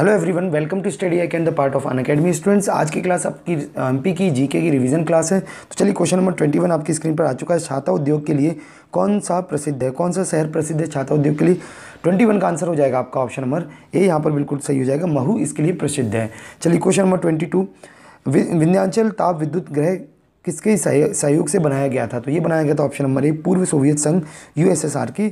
hello everyone welcome to study I can the part of Unacademy students आज की class आपकी MP की GK की revision class है तो चलिए क्वेश्चन नंबर ट्वेंटी वन आपकी स्क्रीन पर आ चुका है छाता उद्योग के लिए कौन सा प्रसिद्ध है कौन सा शहर प्रसिद्ध है छाता उद्योग के लिए ट्वेंटी वन का आंसर हो जाएगा आपका ऑप्शन नंबर ए यहाँ पर बिल्कुल सही हो जाएगा महू इसके लिए प्रसिद्ध है चलिए question number twenty two Vindhyachal ताप विद्युत ग्रह किसके सहयोग से बनाया गया था तो ये बनाया गया था ऑप्शन नंबर ए पूर्व सोवियत संघ यूएसएसआर की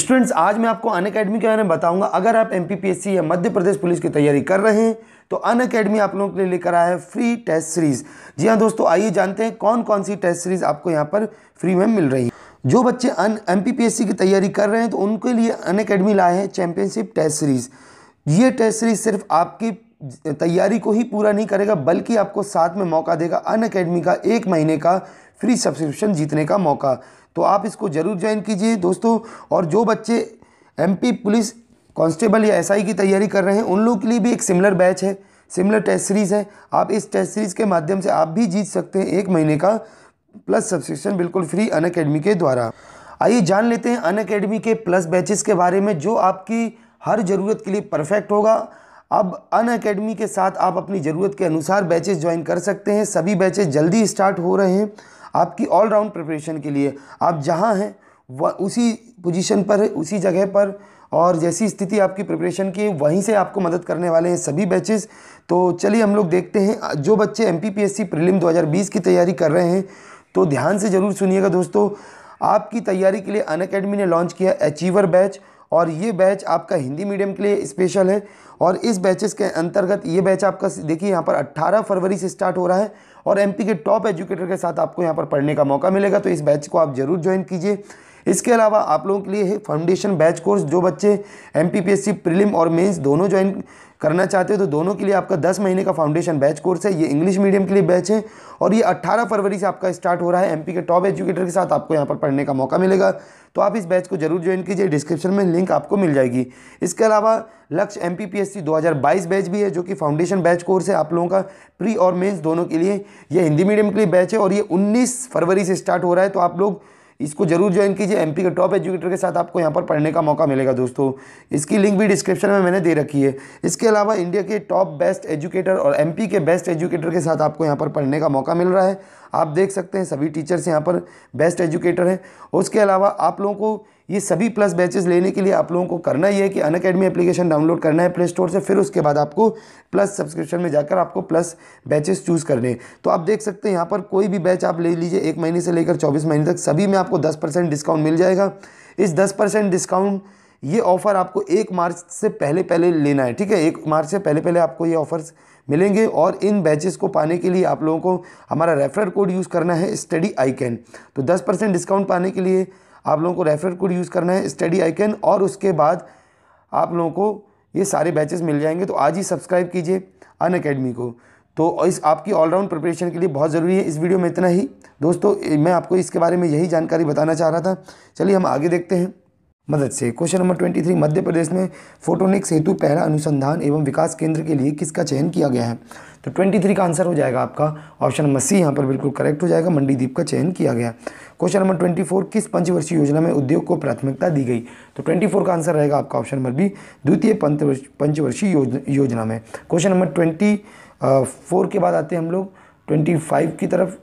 स्टूडेंट्स आज मैं आपको अन अकेडमी के बारे में बताऊंगा अगर आप एम या मध्य प्रदेश पुलिस की तैयारी कर रहे हैं तो अन अकेडमी आप लोगों के लिए लेकर आया है फ्री टेस्ट सीरीज़ जी हाँ दोस्तों आइए जानते हैं कौन कौन सी टेस्ट सीरीज़ आपको यहाँ पर फ्री में मिल रही है जो बच्चे अन एम की तैयारी कर रहे हैं तो उनके लिए अन अकेडमी लाए हैं चैम्पियनशिप टेस्ट सीरीज़ ये टेस्ट सीरीज़ सिर्फ आपकी तैयारी को ही पूरा नहीं करेगा बल्कि आपको साथ में मौका देगा अन अकेडमी का एक महीने का फ्री सब्सक्रिप्शन जीतने का मौका तो आप इसको ज़रूर ज्वाइन कीजिए दोस्तों और जो बच्चे एमपी पुलिस कांस्टेबल या एसआई की तैयारी कर रहे हैं उन लोगों के लिए भी एक सिमिलर बैच है सिमिलर टेस्ट सीरीज़ है आप इस टेस्ट सीरीज़ के माध्यम से आप भी जीत सकते हैं एक महीने का प्लस सब्सक्रिप्शन बिल्कुल फ्री अन अकेडमी के द्वारा आइए जान लेते हैं अन अकेडमी के प्लस बैचेस के बारे में जो आपकी हर ज़रूरत के लिए परफेक्ट होगा अब अन अकेडमी के साथ आप अपनी ज़रूरत के अनुसार बैचेस ज्वाइन कर सकते हैं सभी बैचेस जल्दी स्टार्ट हो रहे हैं आपकी ऑलराउंड प्रिपरेशन के लिए आप जहाँ हैं वह उसी पोजीशन पर उसी जगह पर और जैसी स्थिति आपकी प्रिपरेशन की वहीं से आपको मदद करने वाले हैं सभी बैचेस तो चलिए हम लोग देखते हैं जो बच्चे एम पी प्रीलिम 2020 की तैयारी कर रहे हैं तो ध्यान से ज़रूर सुनिएगा दोस्तों आपकी तैयारी के लिए अन ने लॉन्च किया अचीवर बैच और ये बैच आपका हिंदी मीडियम के लिए स्पेशल है और इस बैचेस के अंतर्गत ये बैच आपका देखिए यहाँ पर 18 फरवरी से स्टार्ट हो रहा है और एमपी के टॉप एजुकेटर के साथ आपको यहाँ पर पढ़ने का मौका मिलेगा तो इस बैच को आप ज़रूर ज्वाइन कीजिए इसके अलावा आप लोगों के लिए है फाउंडेशन बैच कोर्स जो बच्चे एम पी और मेन्स दोनों ज्वाइन करना चाहते हो तो दोनों के लिए आपका दस महीने का फाउंडेशन बैच कोर्स है ये इंग्लिश मीडियम के लिए बैच है और ये अट्ठारह फरवरी से आपका स्टार्ट हो रहा है एमपी के टॉप एजुकेटर के साथ आपको यहाँ पर पढ़ने का मौका मिलेगा तो आप इस बैच को जरूर ज्वाइन कीजिए डिस्क्रिप्शन में लिंक आपको मिल जाएगी इसके अलावा लक्ष्य एम पी बैच भी है जो कि फाउंडेशन बैच कोर्स है आप लोगों का प्री और मेन्स दोनों के लिए यह हिंदी मीडियम के लिए बैच है और ये उन्नीस फरवरी से स्टार्ट हो रहा है तो आप लोग इसको जरूर ज्वाइन कीजिए एमपी के टॉप एजुकेटर के साथ आपको यहाँ पर पढ़ने का मौका मिलेगा दोस्तों इसकी लिंक भी डिस्क्रिप्शन में मैंने दे रखी है इसके अलावा इंडिया के टॉप बेस्ट एजुकेटर और एमपी के बेस्ट एजुकेटर के साथ आपको यहाँ पर पढ़ने का मौका मिल रहा है आप देख सकते हैं सभी टीचर्स यहाँ पर बेस्ट एजुकेटर हैं उसके अलावा आप लोगों को ये सभी प्लस बैचेस लेने के लिए आप लोगों को करना ये है कि अन अकेडमी एप्लीकेशन डाउनलोड करना है प्ले स्टोर से फिर उसके बाद आपको प्लस सब्सक्रिप्शन में जाकर आपको प्लस बैचेस चूज़ करने हैं तो आप देख सकते हैं यहाँ पर कोई भी बैच आप ले लीजिए एक महीने से लेकर चौबीस महीने तक सभी में आपको दस डिस्काउंट मिल जाएगा इस दस डिस्काउंट ये ऑफ़र आपको एक मार्च से पहले पहले लेना है ठीक है एक मार्च से पहले पहले आपको ये ऑफ़र्स मिलेंगे और इन बैचेस को पाने के लिए आप लोगों को हमारा रेफरल कोड यूज़ करना है स्टडी आई कैन तो दस परसेंट डिस्काउंट पाने के लिए आप लोगों को रेफरल कोड यूज़ करना है स्टडी आई कैन और उसके बाद आप लोगों को ये सारे बैचेस मिल जाएंगे तो आज ही सब्सक्राइब कीजिए अन अकेडमी को तो इस आपकी ऑलराउंड प्रिपरेशन के लिए बहुत ज़रूरी है इस वीडियो में इतना ही दोस्तों मैं आपको इसके बारे में यही जानकारी बताना चाह रहा था चलिए हम आगे देखते हैं मदद से question number twenty three Madhya Pradesh में फोटोनिक सेतु पहला अनुसंधान एवं विकास केंद्र के लिए किसका चयन किया गया है तो ट्वेंटी थ्री का आंसर हो जाएगा आपका ऑप्शन नंबर सी यहाँ पर बिल्कुल करेक्ट हो जाएगा मंडीदीप का चयन किया गया क्वेश्चन नंबर ट्वेंटी फोर किस पंचवर्षीय योजना में उद्योग को प्राथमिकता दी गई तो ट्वेंटी फोर का आंसर रहेगा आपका ऑप्शन नंबर बी द्वितीय पंचवर्षीय योजना में क्वेश्चन नंबर ट्वेंटी फोर के बाद आते हैं हम लोग ट्वेंटी फाइव की तरफ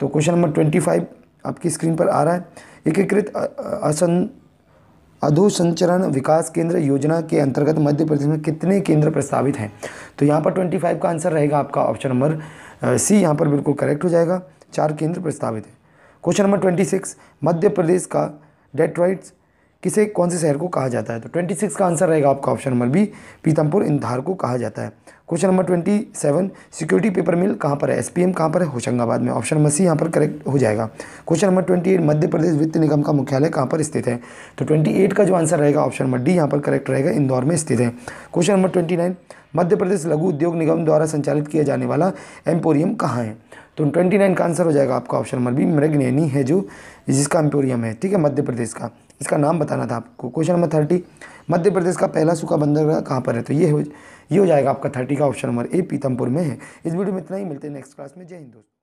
तो क्वेश्चन नंबर ट्वेंटी फाइव आपकी स्क्रीन पर आ रहा है एकीकृत असन अधोसंचरण विकास केंद्र योजना के अंतर्गत मध्य प्रदेश में कितने केंद्र प्रस्तावित हैं तो यहाँ पर 25 का आंसर रहेगा आपका ऑप्शन नंबर सी यहाँ पर बिल्कुल करेक्ट हो जाएगा चार केंद्र प्रस्तावित हैं क्वेश्चन नंबर 26 मध्य प्रदेश का डेट्रॉइट्स किसे कौन से शहर को कहा जाता है तो ट्वेंटी सिक्स का आंसर रहेगा आपका ऑप्शन नंबर बी पीतमपुर इंधार को कहा जाता है question number twenty seven security paper mill कहाँ पर है एस पी एम कहाँ पर है होशंगाबाद में ऑप्शन नंबर सी यहाँ पर करेक्ट हो जाएगा question number twenty eight Madhya Pradesh वित्त निगम का मुख्यालय कहाँ पर स्थित है तो ट्वेंटी एट का जो आंसर रहेगा ऑप्शन नंबर डी यहाँ पर करेक्ट रहेगा इंदौर में स्थित है question number twenty nine Madhya Pradesh लघु उद्योग निगम द्वारा संचालित किया जाने वाला एम्पोरियम कहाँ है तो ट्वेंटी नाइन का आंसर हो जाएगा आपका ऑप्शन नंबर बी मृगनैनी है जो जिसका एम्पोरियम है ठीक है मध्य प्रदेश का इसका नाम बताना था आपको question number thirty Madhya Pradesh का पहला सूखा बंदरगाह कहाँ पर है तो ये हो ये हो जाएगा आपका थर्टी का ऑप्शन नंबर ए पीतमपुर में है इस वीडियो में इतना ही मिलते हैं नेक्स्ट क्लास में जय हिंद दोस्तों